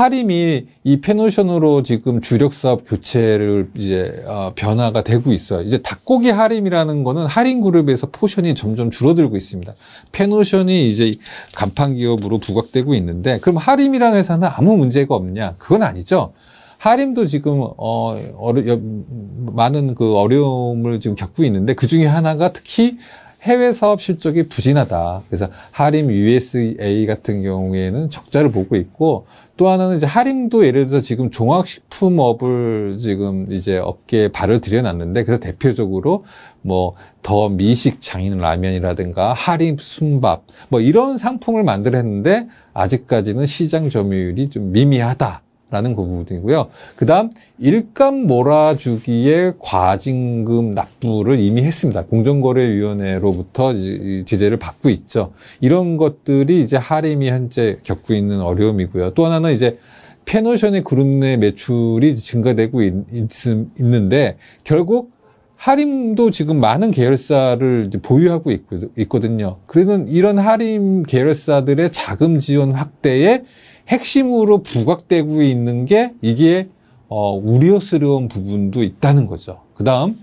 하림이 이 페노션으로 지금 주력 사업 교체를 이제 어, 변화가 되고 있어요. 이제 닭고기 하림이라는 거는 하림 그룹에서 포션이 점점 줄어들고 있습니다. 페노션이 이제 간판 기업으로 부각되고 있는데 그럼 하림이라는 회사는 아무 문제가 없냐? 그건 아니죠. 하림도 지금 어 어려 음, 많은 그 어려움을 지금 겪고 있는데 그 중에 하나가 특히 해외 사업 실적이 부진하다. 그래서 하림 USA 같은 경우에는 적자를 보고 있고 또 하나는 이제 하림도 예를 들어 서 지금 종합식품업을 지금 이제 업계에 발을 들여놨는데 그래서 대표적으로 뭐 더 미식 장인 라면이라든가 하림 순밥 뭐 이런 상품을 만들었는데 아직까지는 시장 점유율이 좀 미미하다. 라는 부분이고요. 그 다음, 일감 몰아주기의 과징금 납부를 이미 했습니다. 공정거래위원회로부터 지재를 받고 있죠. 이런 것들이 이제 하림이 현재 겪고 있는 어려움이고요. 또 하나는 이제 페노션의 그룹 내 매출이 증가되고 있, 있, 는데 결국 하림도 지금 많은 계열사를 보유하고 있거든요. 그러는 이런 하림 계열사들의 자금 지원 확대에 핵심으로 부각되고 있는 게 이게 어, 우려스러운 부분도 있다는 거죠. 그 다음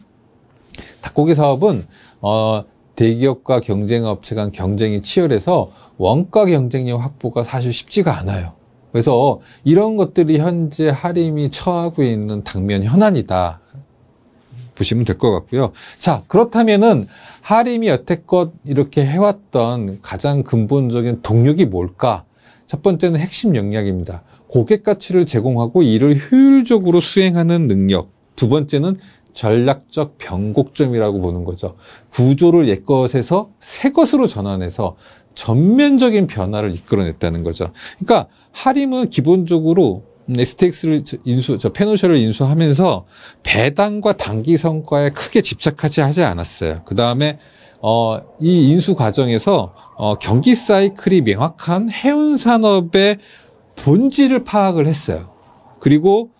닭고기 사업은 어, 대기업과 경쟁업체 간 경쟁이 치열해서 원가 경쟁력 확보가 사실 쉽지가 않아요. 그래서 이런 것들이 현재 하림이 처하고 있는 당면 현안이다. 보시면 될 것 같고요. 자, 그렇다면은 하림이 여태껏 이렇게 해왔던 가장 근본적인 동력이 뭘까? 첫 번째는 핵심 역량입니다. 고객 가치를 제공하고 이를 효율적으로 수행하는 능력. 두 번째는 전략적 변곡점이라고 보는 거죠. 구조를 옛것에서 새것으로 전환해서 전면적인 변화를 이끌어냈다는 거죠. 그러니까 하림은 기본적으로 STX를 인수, 저 페노셜을 인수하면서 배당과 단기 성과에 크게 집착하지 하지 않았어요. 그 다음에 어, 이 인수 과정에서 어, 경기 사이클이 명확한 해운 산업의 본질을 파악을 했어요. 그리고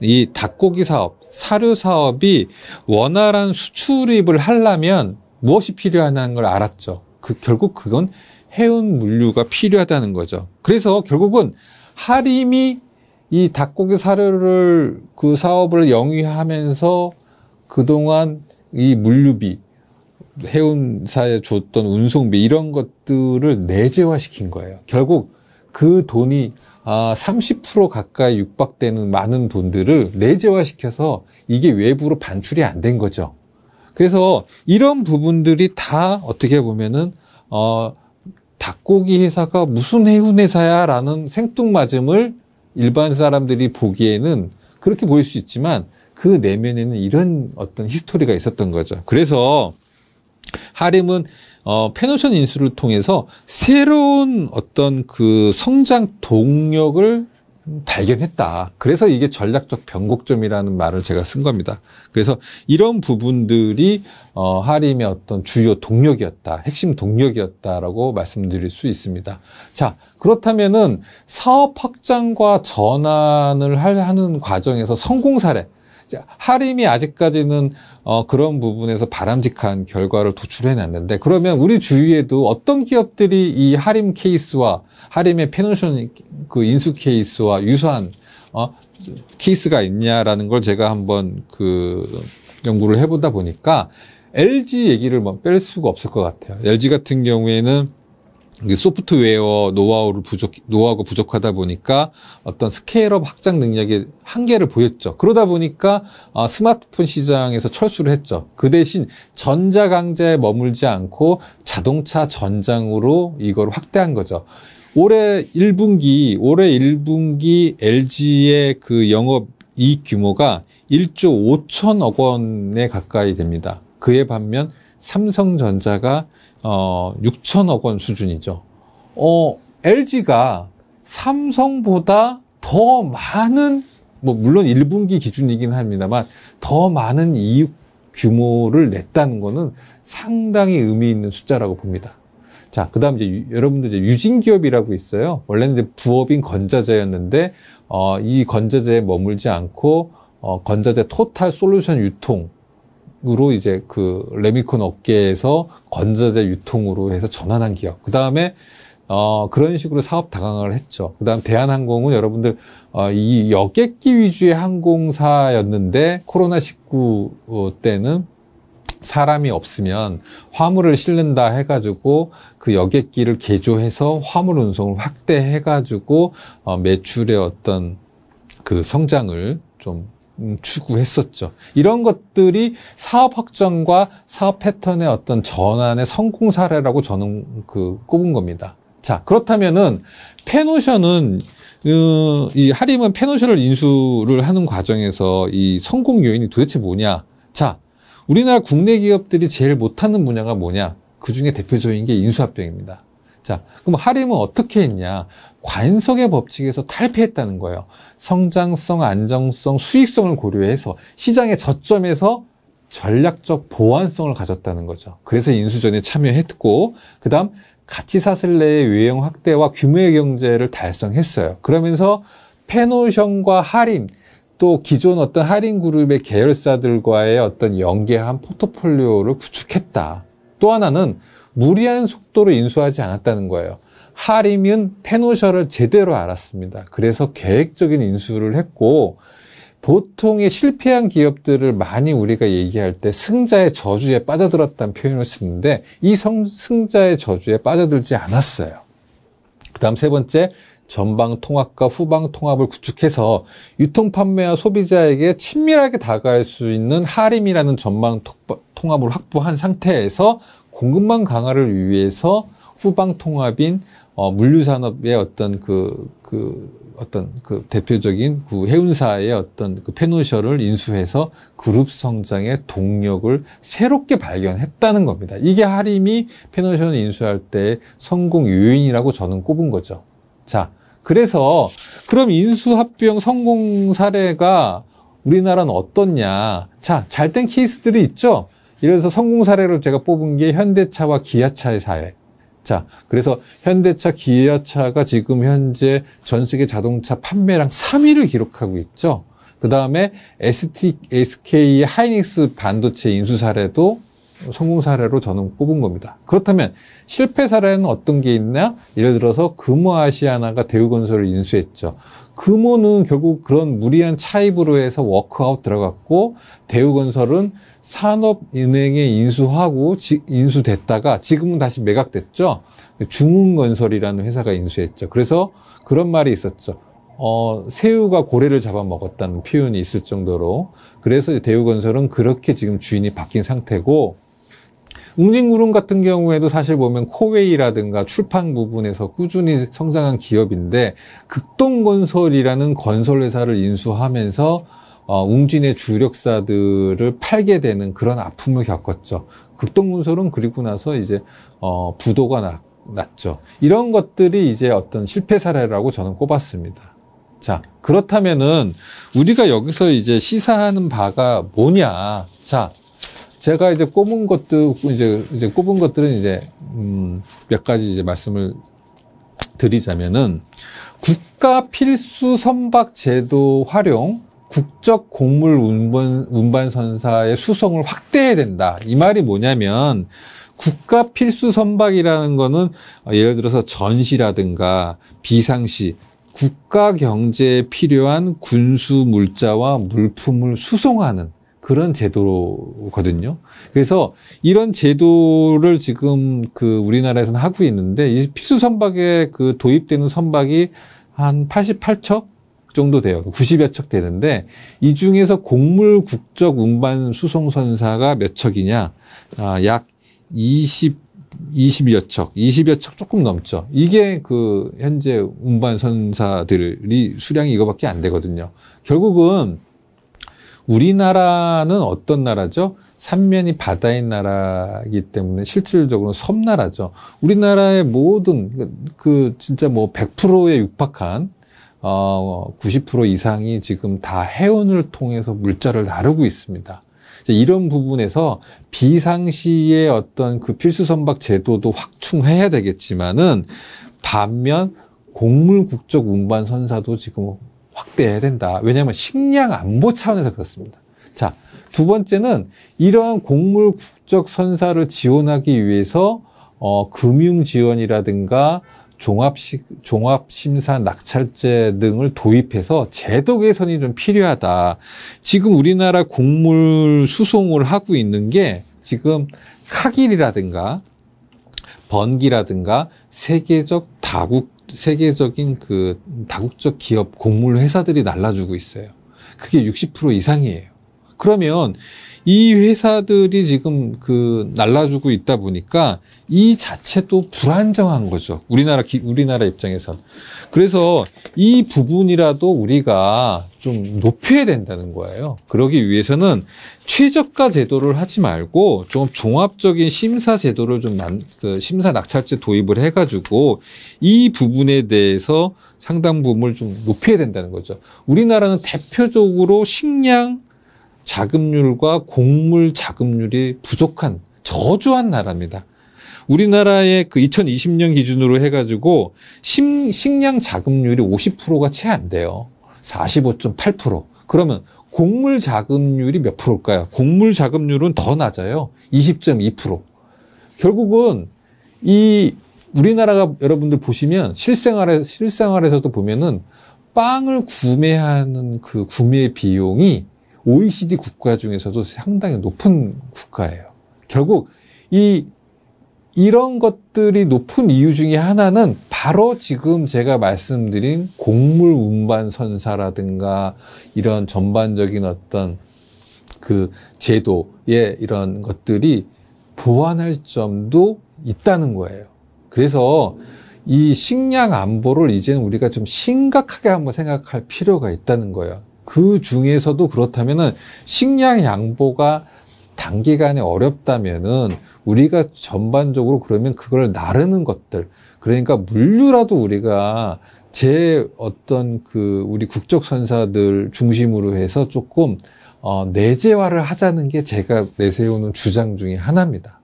이 닭고기 사업, 사료 사업이 원활한 수출입을 하려면 무엇이 필요하다는 걸 알았죠. 그, 결국 그건 해운 물류가 필요하다는 거죠. 그래서 결국은 하림이 이 닭고기 사료를 그 사업을 영위하면서 그동안 이 물류비, 해운사에 줬던 운송비 이런 것들을 내재화시킨 거예요. 결국 그 돈이 아, 30% 가까이 육박되는 많은 돈들을 내재화시켜서 이게 외부로 반출이 안 된 거죠. 그래서 이런 부분들이 다 어떻게 보면은 어 닭고기 회사가 무슨 해운 회사야라는 생뚱맞음을 일반 사람들이 보기에는 그렇게 보일 수 있지만 그 내면에는 이런 어떤 히스토리가 있었던 거죠. 그래서 하림은 어, 페노션 인수를 통해서 새로운 어떤 그 성장 동력을 발견했다. 그래서 이게 전략적 변곡점이라는 말을 제가 쓴 겁니다. 그래서 이런 부분들이 어, 하림의 어떤 주요 동력이었다, 핵심 동력이었다라고 말씀드릴 수 있습니다. 자, 그렇다면은 사업 확장과 전환을 하는 과정에서 성공 사례, 하림이 아직까지는 어, 그런 부분에서 바람직한 결과를 도출해놨는데 그러면 우리 주위에도 어떤 기업들이 이 하림 케이스와 하림의 페노션 그 인수 케이스와 유사한 어, 케이스가 있냐라는 걸 제가 한번 그 연구를 해보다 보니까 LG 얘기를 뭐뺄 수가 없을 것 같아요. LG 같은 경우에는 소프트웨어 노하우를 부족, 노하우가 부족하다 보니까 어떤 스케일업 확장 능력의 한계를 보였죠. 그러다 보니까 아, 스마트폰 시장에서 철수를 했죠. 그 대신 전자강자에 머물지 않고 자동차 전장으로 이걸 확대한 거죠. 올해 1분기, 올해 1분기 LG의 그 영업 이익 규모가 1조 5천억 원에 가까이 됩니다. 그에 반면 삼성전자가 어 6천억 원 수준이죠. 어 LG가 삼성보다 더 많은 뭐 물론 1분기 기준이긴 합니다만 더 많은 이익 규모를 냈다는 거는 상당히 의미 있는 숫자라고 봅니다. 자, 그다음 이제 유, 여러분들 이제 유진 기업이라고 있어요. 원래는 이제 부업인 건자재였는데 어, 이 건자재에 머물지 않고 어, 건자재 토탈 솔루션 유통 으로 이제 그 레미콘 업계에서 건자재 유통으로 해서 전환한 기업. 그 다음에 어, 그런 식으로 사업 다강화를 했죠. 그 다음 대한항공은 여러분들, 어, 이 여객기 위주의 항공사였는데, 코로나19 어, 때는 사람이 없으면 화물을 실는다 해가지고 그 여객기를 개조해서 화물 운송을 확대해가지고 어, 매출의 어떤 그 성장을 좀 음, 추구했었죠. 이런 것들이 사업 확정과 사업 패턴의 어떤 전환의 성공 사례라고 저는 그 꼽은 겁니다. 자, 그렇다면은 페노션은 음, 이 하림은 페노션을 인수를 하는 과정에서 이 성공 요인이 도대체 뭐냐? 자, 우리나라 국내 기업들이 제일 못하는 분야가 뭐냐? 그 중에 대표적인 게 인수합병입니다. 자, 그럼 하림은 어떻게 했냐? 관속의 법칙에서 탈피했다는 거예요. 성장성, 안정성, 수익성을 고려해서 시장의 저점에서 전략적 보완성을 가졌다는 거죠. 그래서 인수전에 참여했고, 그 다음 가치사슬 레의 외형 확대와 규모의 경제를 달성했어요. 그러면서 페노션과 할인, 또 기존 어떤 할인 그룹의 계열사들과의 어떤 연계한 포트폴리오를 구축했다. 또 하나는 무리한 속도로 인수하지 않았다는 거예요. 하림은 페노셜을 제대로 알았습니다. 그래서 계획적인 인수를 했고 보통의 실패한 기업들을 많이 우리가 얘기할 때 승자의 저주에 빠져들었다는 표현을 쓰는데 이 성, 승자의 저주에 빠져들지 않았어요. 그 다음 세 번째 전방 통합과 후방 통합을 구축해서 유통 판매와 소비자에게 친밀하게 다가갈 수 있는 하림이라는 전방 통합을 확보한 상태에서 공급망 강화를 위해서 후방 통합인 어, 물류 산업의 어떤 그그 그 어떤 그 대표적인 그 해운사의 어떤 그 페노셜을 인수해서 그룹 성장의 동력을 새롭게 발견했다는 겁니다. 이게 하림이 페노셜을 인수할 때 성공 요인이라고 저는 꼽은 거죠. 자, 그래서 그럼 인수 합병 성공 사례가 우리나라는 어떻냐? 자, 잘 된 케이스들이 있죠. 이래서 성공 사례를 제가 뽑은 게 현대차와 기아차의 사회 자, 그래서 현대차, 기아차가 지금 현재 전 세계 자동차 판매량 3위를 기록하고 있죠. 그 다음에 ST, SK의 하이닉스 반도체 인수 사례도 성공 사례로 저는 뽑은 겁니다. 그렇다면 실패 사례는 어떤 게 있냐? 예를 들어서 금호아시아나가 대우건설을 인수했죠. 금호는 결국 그런 무리한 차입으로 해서 워크아웃 들어갔고 대우건설은 산업은행에 인수하고 지, 인수됐다가 지금은 다시 매각됐죠. 중흥건설이라는 회사가 인수했죠. 그래서 그런 말이 있었죠. 어, 새우가 고래를 잡아먹었다는 표현이 있을 정도로 그래서 대우건설은 그렇게 지금 주인이 바뀐 상태고 웅진구름 같은 경우에도 사실 보면 코웨이라든가 출판 부분에서 꾸준히 성장한 기업인데 극동건설이라는 건설회사를 인수하면서 어, 웅진의 주력사들을 팔게 되는 그런 아픔을 겪었죠. 극동건설은 그리고 나서 이제 어, 부도가 났, 났죠. 이런 것들이 이제 어떤 실패 사례라고 저는 꼽았습니다. 자, 그렇다면은 우리가 여기서 이제 시사하는 바가 뭐냐. 자, 제가 이제 꼽은 것도 이제 이제 꼽은 것들은 이제 음, 몇 가지 이제 말씀을 드리자면은 국가 필수 선박 제도 활용, 국적 곡물 운반, 운반선사의 수송을 확대해야 된다. 이 말이 뭐냐면 국가 필수 선박이라는 거는 예를 들어서 전시라든가 비상시, 국가 경제에 필요한 군수 물자와 물품을 수송하는 그런 제도거든요. 그래서 이런 제도를 지금 그 우리나라에서는 하고 있는데 이 필수 선박에 그 도입되는 선박이 한 88척 정도 돼요. 90여 척 되는데 이 중에서 곡물 국적 운반 수송 선사가 몇 척이냐? 아, 약 20, 20여 척, 20여 척 조금 넘죠. 이게 그 현재 운반 선사들이 수량이 이거밖에 안 되거든요. 결국은 우리나라는 어떤 나라죠? 삼면이 바다인 나라이기 때문에 실질적으로 섬나라죠. 우리나라의 모든 그 진짜 뭐 100%에 육박한 어90% 이상이 지금 다 해운을 통해서 물자를 나르고 있습니다. 이런 부분에서 비상시의 어떤 그 필수 선박 제도도 확충해야 되겠지만은 반면 곡물 국적 운반 선사도 지금 확대해야 된다. 왜냐하면 식량 안보 차원에서 그렇습니다. 자, 두 번째는 이러한 곡물 국적 선사를 지원하기 위해서 어, 금융 지원이라든가 종합식, 종합심사 낙찰제 등을 도입해서 제도 개선이 좀 필요하다. 지금 우리나라 곡물 수송을 하고 있는 게 지금 카길이라든가 번기라든가 세계적 다국 세계적인 그 다국적 기업 공물 회사들이 날라주고 있어요. 그게 60% 이상이에요. 그러면 이 회사들이 지금 그 날라주고 있다 보니까 이 자체도 불안정한 거죠. 우리나라 기, 우리나라 입장에선. 그래서 이 부분이라도 우리가 좀 높여야 된다는 거예요. 그러기 위해서는 최저가 제도를 하지 말고 좀 종합적인 심사 제도를 좀 만, 그 심사 낙찰제 도입을 해가지고 이 부분에 대해서 상당 부분을 좀 높여야 된다는 거죠. 우리나라는 대표적으로 식량 자금률과 곡물 자금률이 부족한 저조한 나라입니다. 우리나라의 그 2020년 기준으로 해가지고 심, 식량 자금률이 50%가 채 안 돼요. 45.8%. 그러면 곡물 자금률이 몇 프로일까요? 곡물 자금률은 더 낮아요. 20.2%. 결국은 이 우리나라가 여러분들 보시면 실생활에 실생활에서도 보면은 빵을 구매하는 그 구매 비용이 OECD 국가 중에서도 상당히 높은 국가예요. 결국 이 이런 것들이 높은 이유 중에 하나는 바로 지금 제가 말씀드린 곡물 운반 선사라든가 이런 전반적인 어떤 그 제도의 이런 것들이 보완할 점도 있다는 거예요. 그래서 이 식량 안보를 이제는 우리가 좀 심각하게 한번 생각할 필요가 있다는 거예요. 그 중에서도 그렇다면은 식량 양보가 단기간에 어렵다면은 우리가 전반적으로 그러면 그걸 나르는 것들 그러니까 물류라도 우리가 제 어떤 그 우리 국적 선사들 중심으로 해서 조금 어 내재화를 하자는 게 제가 내세우는 주장 중의 하나입니다.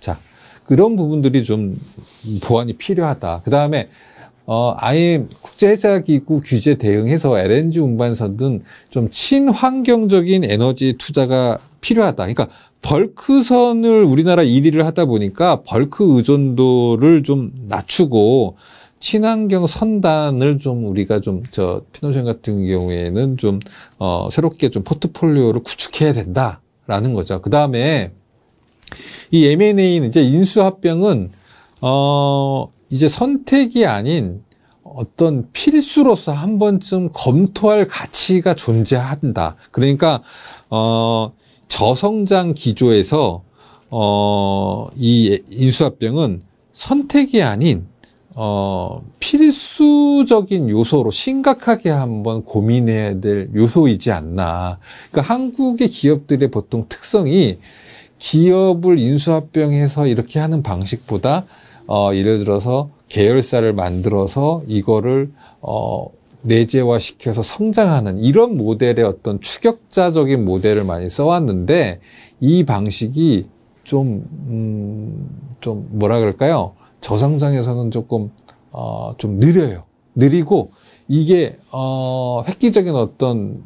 자 그런 부분들이 좀 보완이 필요하다. 그 다음에 어, 아예 국제 해사기구 규제 대응해서 LNG 운반선 등 좀 친환경적인 에너지 투자가 필요하다. 그러니까 벌크선을 우리나라 1위를 하다 보니까 벌크 의존도를 좀 낮추고 친환경 선단을 좀 우리가 좀 저 피노션 같은 경우에는 좀 어, 새롭게 좀 포트폴리오를 구축해야 된다라는 거죠. 그 다음에 이 M&A는 이제 인수합병은 어 이제 선택이 아닌 어떤 필수로서 한 번쯤 검토할 가치가 존재한다. 그러니까 어 저성장 기조에서 어이 인수합병은 선택이 아닌 어 필수적인 요소로 심각하게 한번 고민해야 될 요소이지 않나. 그러니까 한국의 기업들의 보통 특성이 기업을 인수합병해서 이렇게 하는 방식보다 어, 예를 들어서 계열사를 만들어서 이거를 어, 내재화 시켜서 성장하는 이런 모델의 어떤 추격자적인 모델을 많이 써왔는데 이 방식이 좀, 음, 좀 뭐라 그럴까요? 저성장에서는 조금, 어, 좀 느려요. 느리고 이게, 어, 획기적인 어떤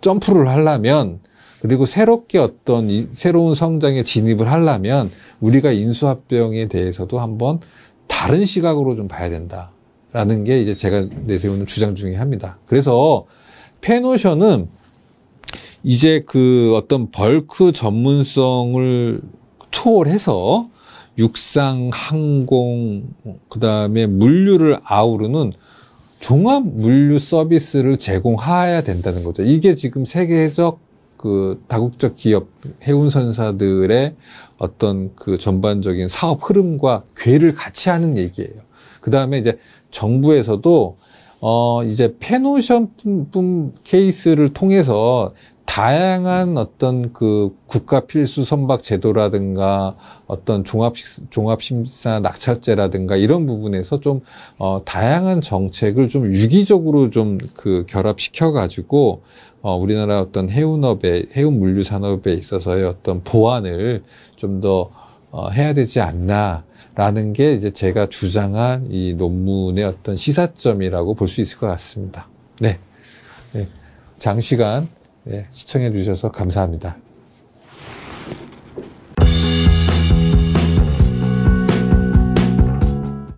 점프를 하려면 그리고 새롭게 어떤 이, 새로운 성장에 진입을 하려면 우리가 인수합병에 대해서도 한번 다른 시각으로 좀 봐야 된다라는 게 이제 제가 내세우는 주장 중에 합니다. 그래서 페노션은 이제 그 어떤 벌크 전문성을 초월해서 육상, 항공, 그 다음에 물류를 아우르는 종합 물류 서비스를 제공해야 된다는 거죠. 이게 지금 세계적 그 다국적 기업 해운선사들의 어떤 그 전반적인 사업 흐름과 궤를 같이 하는 얘기예요. 그 다음에 이제 정부에서도 어 이제 페노션 케이스를 통해서 다양한 어떤 그 국가 필수 선박 제도라든가 어떤 종합 종합 심사 낙찰제라든가 이런 부분에서 좀 어, 다양한 정책을 좀 유기적으로 좀 그 결합시켜 가지고 어, 우리나라 어떤 해운업에 해운 물류 산업에 있어서의 어떤 보완을 좀 더 어, 해야 되지 않나라는 게 이제 제가 주장한 이 논문의 어떤 시사점이라고 볼 수 있을 것 같습니다. 네. 네. 장시간 예, 시청해 주셔서 감사합니다.